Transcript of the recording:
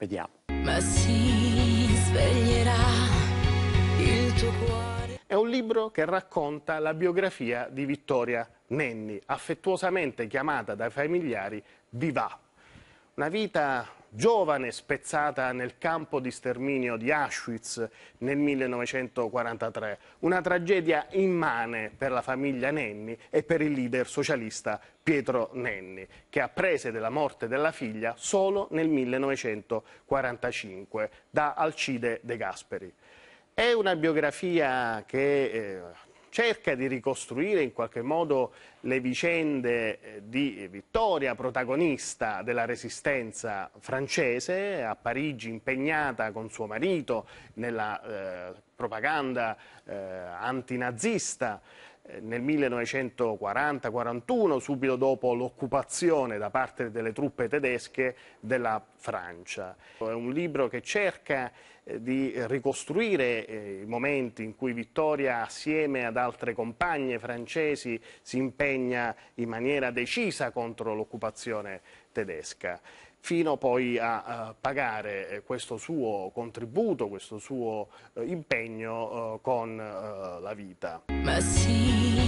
Vediamo. Ma si sveglierà il tuo cuore. È un libro che racconta la biografia di Vittoria Nenni, affettuosamente chiamata dai familiari Viva. Una vita giovane spezzata nel campo di sterminio di Auschwitz nel 1943. Una tragedia immane per la famiglia Nenni e per il leader socialista Pietro Nenni, che apprese della morte della figlia solo nel 1945 da Alcide De Gasperi. È una biografia che eh, cerca di ricostruire in qualche modo le vicende eh, di Vittoria, protagonista della resistenza francese, a Parigi impegnata con suo marito nella eh, propaganda eh, antinazista nel 1940-41, subito dopo l'occupazione da parte delle truppe tedesche della Francia. È un libro che cerca eh, di ricostruire eh, i momenti in cui Vittoria assieme ad altre compagne francesi si impegna in maniera decisa contro l'occupazione tedesca fino poi a pagare eh, questo suo contributo, questo suo eh, impegno eh, con la vita.